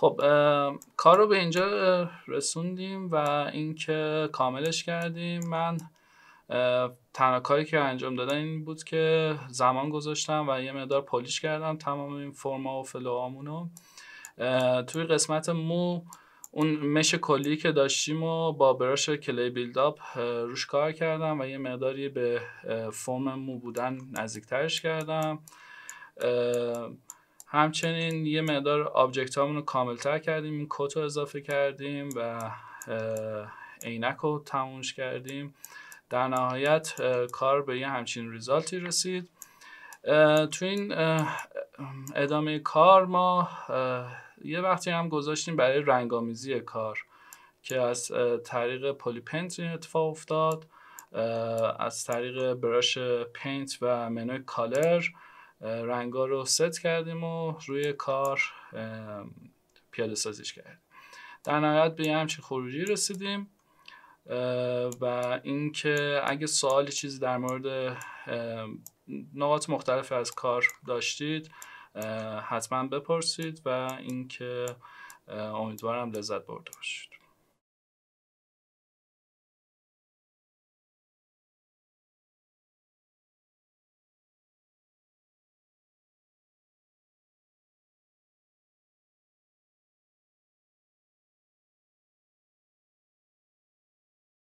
خب کار رو به اینجا رسوندیم و اینکه کاملش کردیم من تنها کاری که انجام دادم این بود که زمان گذاشتم و یه مقدار پولیش کردم تمام این فرما و رو توی قسمت مو اون مش کلی که داشتیم و با براش کلی بیلداپ روش کار کردم و یه مقداری به فرم مو بودن نزدیکترش کردم همچنین یه مقدار آبجکت هامون رو کاملتر کردیم این کت رو اضافه کردیم و عینک رو تمومش کردیم در نهایت کار به یه همچین ریزالتی رسید تو این ادامه کار ما یه وقتی هم گذاشتیم برای رنگامیزی کار که از طریق پینت این اتفاق افتاد از طریق براش پینت و منوی کالر رنگا رو ست کردیم و روی کار پیاده سازیش کردیم در نهایت به همچین خروجی رسیدیم و اینکه اگه سوالی چیزی در مورد نقاط مختلف از کار داشتید حتما بپرسید و اینکه امیدوارم لذت برده باشید